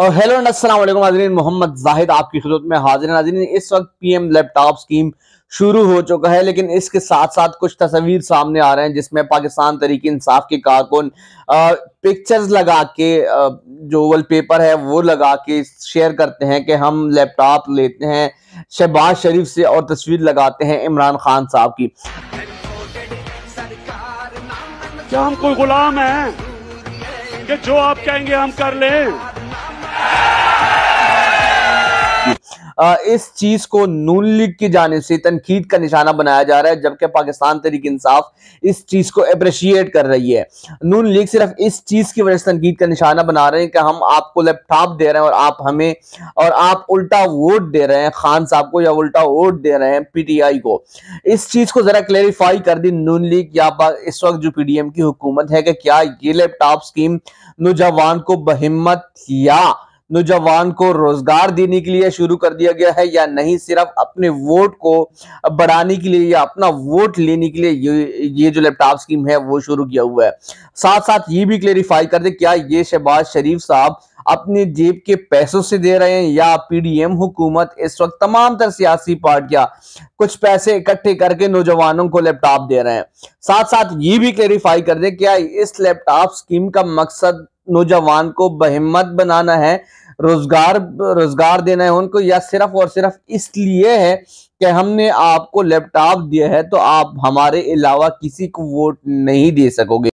hello अस्सलाम नाजरीन मोहम्मद जाहिद आपकी खिदमत में हाजिर नाजरीन इस वक्त पीएम लैपटॉप स्कीम शुरू हो चुका है लेकिन इसके साथ साथ कुछ तस्वीर सामने आ रहे हैं जिसमें पाकिस्तान तरीके इंसाफ के कारकुन पिक्चर्स लगा के आ, जो वॉलपेपर है वो लगा के शेयर करते हैं कि हम लैपटॉप लेते हैं शहबाज शरीफ से और तस्वीर लगाते हैं इमरान खान साहब की क्या हम कोई गुलाम है कि जो आप कहेंगे हम कर लें इस चीज को नून लीग की जाने से तनकीद का निशाना बनाया जा रहा है जबकि पाकिस्तान तरीक इंसाफ इस चीज को अप्रिशिएट कर रही है नून लीग सिर्फ इस चीज की वजह से तनकीद का निशाना बना रहे हैं कि हम आपको लैपटॉप दे रहे हैं और आप हमें और आप उल्टा वोट दे रहे हैं खान साहब को या उल्टा वोट दे रहे हैं पीटीआई को इस चीज को जरा क्लैरिफाई कर दी नून लीग या इस वक्त जो पीडीएम की हुकूमत है कि क्या ये लैपटॉप स्कीम नौजवान को बहिम्मत या नौजवान को रोजगार देने के लिए शुरू कर दिया गया है या नहीं सिर्फ अपने वोट को बढ़ाने के लिए या अपना वोट लेने के लिए ये जो लैपटॉप स्कीम है वो शुरू किया हुआ है साथ साथ ये भी क्लेरिफाई कर दे क्या ये शहबाज शरीफ साहब अपने जेब के पैसों से दे रहे हैं या पीडीएम हुकूमत इस वक्त तमाम तर सियासी पार्टियां कुछ पैसे इकट्ठे करके नौजवानों को लैपटॉप दे रहे हैं साथ साथ ये भी क्लेरिफाई कर दे क्या इस लैपटॉप स्कीम का मकसद नौजवान को बहिम्मत बनाना है रोजगार रोजगार देना है उनको या सिर्फ और सिर्फ इसलिए है कि हमने आपको लैपटॉप दिया है तो आप हमारे अलावा किसी को वोट नहीं दे सकोगे